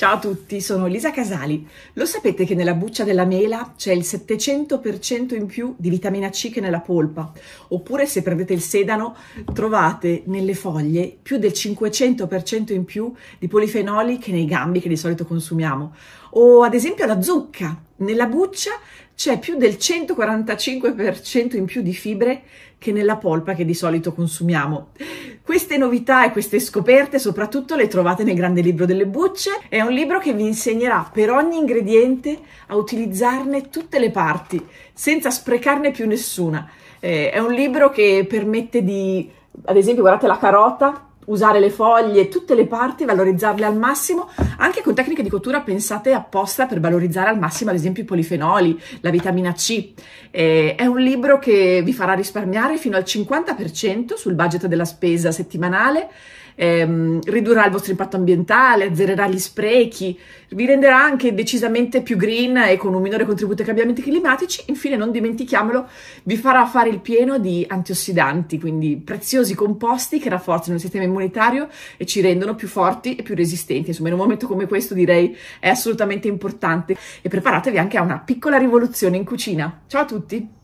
Ciao a tutti, sono Lisa Casali. Lo sapete che nella buccia della mela c'è il 700% in più di vitamina C che nella polpa? Oppure se prendete il sedano trovate nelle foglie più del 500% in più di polifenoli che nei gambi che di solito consumiamo? O ad esempio la zucca, nella buccia c'è più del 145% in più di fibre che nella polpa che di solito consumiamo. Queste novità e queste scoperte soprattutto le trovate nel grande libro delle bucce. È un libro che vi insegnerà per ogni ingrediente a utilizzarne tutte le parti, senza sprecarne più nessuna. Eh, è un libro che permette di, ad esempio, guardate la carota, usare le foglie, tutte le parti, valorizzarle al massimo, anche con tecniche di cottura pensate apposta per valorizzare al massimo ad esempio i polifenoli, la vitamina C. Eh, è un libro che vi farà risparmiare fino al 50% sul budget della spesa settimanale, ehm, ridurrà il vostro impatto ambientale, azzererà gli sprechi, vi renderà anche decisamente più green e con un minore contributo ai cambiamenti climatici. Infine, non dimentichiamolo, vi farà fare il pieno di antiossidanti, quindi preziosi composti che rafforzano il sistema immunitario immunitario e ci rendono più forti e più resistenti. Insomma, in un momento come questo direi è assolutamente importante e preparatevi anche a una piccola rivoluzione in cucina. Ciao a tutti!